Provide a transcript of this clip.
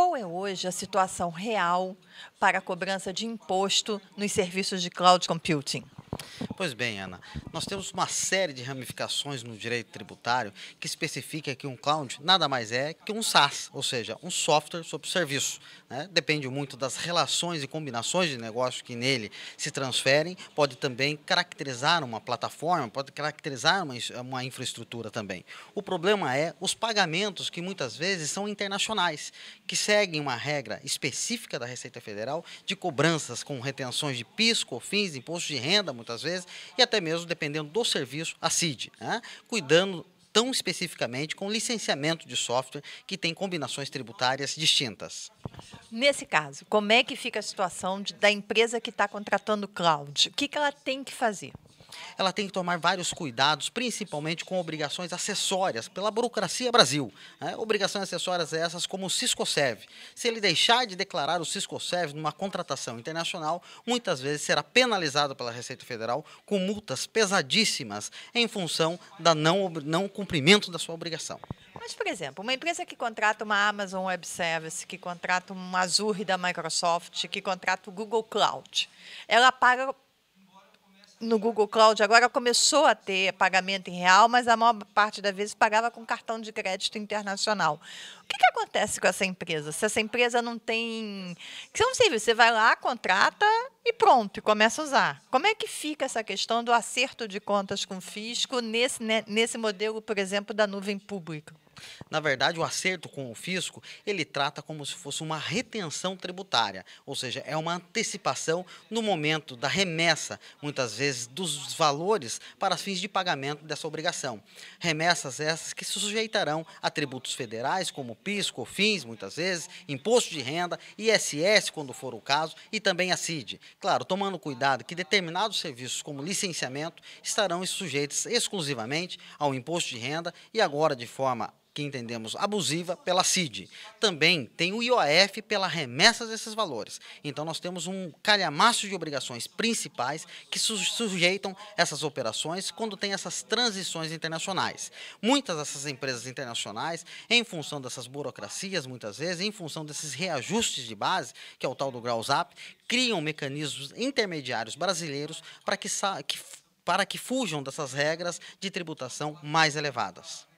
Qual é hoje a situação real para a cobrança de imposto nos serviços de cloud computing? Pois bem, Ana, nós temos uma série de ramificações no direito tributário que especifica que um cloud nada mais é que um SaaS, ou seja, um software sobre serviço. Né? Depende muito das relações e combinações de negócio que nele se transferem, pode também caracterizar uma plataforma, pode caracterizar uma, uma infraestrutura também. O problema é os pagamentos que muitas vezes são internacionais, que seguem uma regra específica da Receita Federal de cobranças com retenções de PIS, COFINS, imposto de renda, muitas vezes, e até mesmo, dependendo do serviço, a CID, né? cuidando tão especificamente com licenciamento de software que tem combinações tributárias distintas. Nesse caso, como é que fica a situação de, da empresa que está contratando cloud? O que, que ela tem que fazer? ela tem que tomar vários cuidados, principalmente com obrigações acessórias pela burocracia Brasil. Né? Obrigações acessórias essas como o Ciscoserve. Se ele deixar de declarar o Ciscoserve numa contratação internacional, muitas vezes será penalizado pela Receita Federal com multas pesadíssimas em função da não, não cumprimento da sua obrigação. Mas, por exemplo, uma empresa que contrata uma Amazon Web Service, que contrata uma Azure da Microsoft, que contrata o Google Cloud, ela paga no Google Cloud agora começou a ter pagamento em real, mas a maior parte das vezes pagava com cartão de crédito internacional. O que, que acontece com essa empresa? Se essa empresa não tem. Que são é serviços, você vai lá, contrata, e pronto, e começa a usar. Como é que fica essa questão do acerto de contas com o fisco nesse, né, nesse modelo, por exemplo, da nuvem pública? Na verdade, o acerto com o fisco, ele trata como se fosse uma retenção tributária, ou seja, é uma antecipação no momento da remessa, muitas vezes, dos valores para fins de pagamento dessa obrigação. Remessas essas que se sujeitarão a tributos federais, como PIS, COFINS, muitas vezes, imposto de renda, ISS, quando for o caso, e também a CID. Claro, tomando cuidado que determinados serviços, como licenciamento, estarão sujeitos exclusivamente ao imposto de renda e agora de forma que entendemos abusiva pela CID. Também tem o IOF pela remessa desses valores. Então nós temos um calhamaço de obrigações principais que sujeitam essas operações quando tem essas transições internacionais. Muitas dessas empresas internacionais, em função dessas burocracias, muitas vezes, em função desses reajustes de base, que é o tal do Graus Up, criam mecanismos intermediários brasileiros para que, que para que fujam dessas regras de tributação mais elevadas.